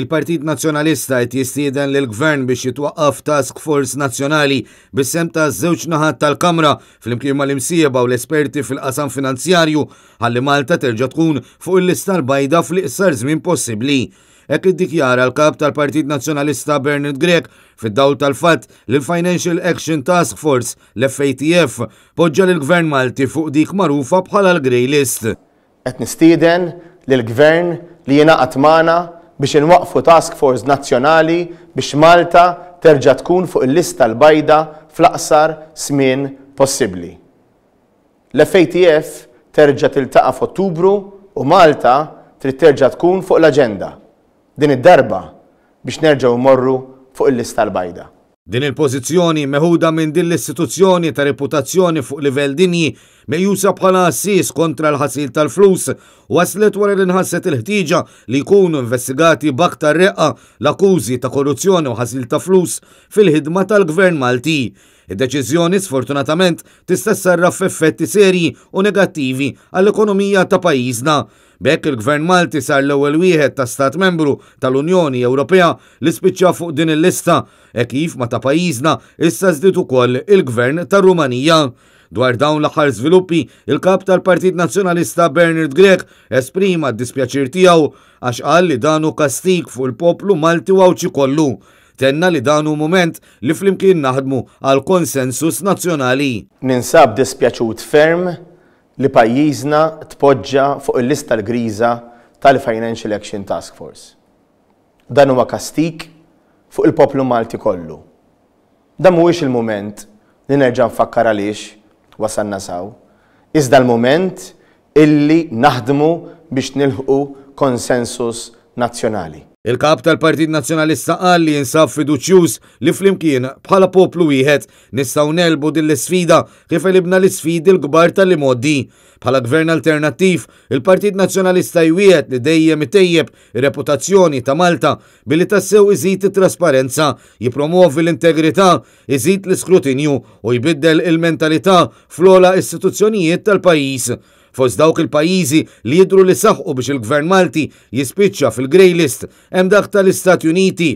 il-Partit Nazzjonalista qed jistieden lil gvern biex jitwaqqaf task force nazzjonali bis-sem ta' żewġ naħat tal-Kamra flimkien mal-imsieba u l-esperti fil-qasam finanzjarju ħalli Malta terġa' tkun fuq il-lista l-bajda fl-iqsar żmien possibbli. Ek iddikjara l-kap tal-Partit Nazzjonalista Bernard Grek fid-dawl tal-fatt li l-Financial Action Task Force l-FATF poġġa l-Gvern Malti fuq dik marufa bħala l-Grey List. Qed nistieden lill-Gvern li jingħaqad magħna biex inwaqfu task force nazzjonali biex Malta terġa' tkun fuq il-lista l-bajda fl-aqsar smin possibbli. L-FATF terġa' tiltaqa' f'Ottubru u Malta trid terġa' tkun fuq l-aġenda din id-darba biex nerġgħu morru fuq il-lista l-bajda. Din il-pożizzjoni meħuda minn din l-istituzzjoni ta' reputazzjoni fuq livell dinji mejjusa bħala assis kontra l-ħasil tal-flus, u għaslet wara l-inħasset il-ħtiġa li jkunu investigati baktar reqqa l-akkużi ta' korruzzjoni u ħasil ta' flus fil-ħidma tal-Gvern Malti. Id-deċiżjoni sfortunatament tista' sarra effetti serji u negattivi għall-ekonomija ta' pajjiżna. Bekk il-Gvern Malti sar l-ewwel wieħed ta' Stat Membru tal-Unjoni Ewropea li spiċċa fuq din il-lista e kif ma ta' pajjiżna issa żdiet ukoll il-Gvern tar-Rumanija. Dwar dawn l-aħħar żviluppi, il-kap tal-Partit Nazzjonalista Bernard Grech esprima d-dispjaċir tiegħu għax qal li danu kastik fuq il-poplu Malti u kollu. Tenna li danu moment li flimkien naħdmu għal konsensus nazzjonali. Ninsab dispjaċut ferm li pajjiżna tpoġġa fuq il-lista l-griża tal-Financial Action Task Force. Dan huwa kastik fuq il-poplu Malti kollu. Dan mhuwiex il-mument li nerġa' nfakkar għaliex wasanna saw. Iżda l-moment illi naħdmu biex nilħu konsensus nazzjonali. Il-kap tal-Partit Nazzjonalista qal li jinsab fiduċjuż li flimkien bħala poplu wieħed nistgħu nelbu din l-isfida kif elibna l-isfidi l-kbar tal-imoddi. Bħala gvern alternattiv, il-Partit Nazzjonalista jwiet li dejjem itejjeb reputazzjoni ta' Malta billi tassew iżid it-trasparenza, jipromovi l-integrità, iżid l-iskrutinju u jbiddel il-mentalità flola istituzzjonijiet tal-pajjiż Fost dawk il-pajizi li jidru li saħqu biex il-gvern Malti jispiċċa fil-Grey List hemm dak tal-Istati Uniti.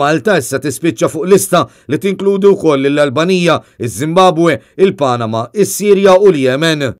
Malta issa tispiċċa fuq lista li tinkludi wkoll l-Albanija, iż-Zimbabwe, il-Panama, is-Sirja u l-Yemen.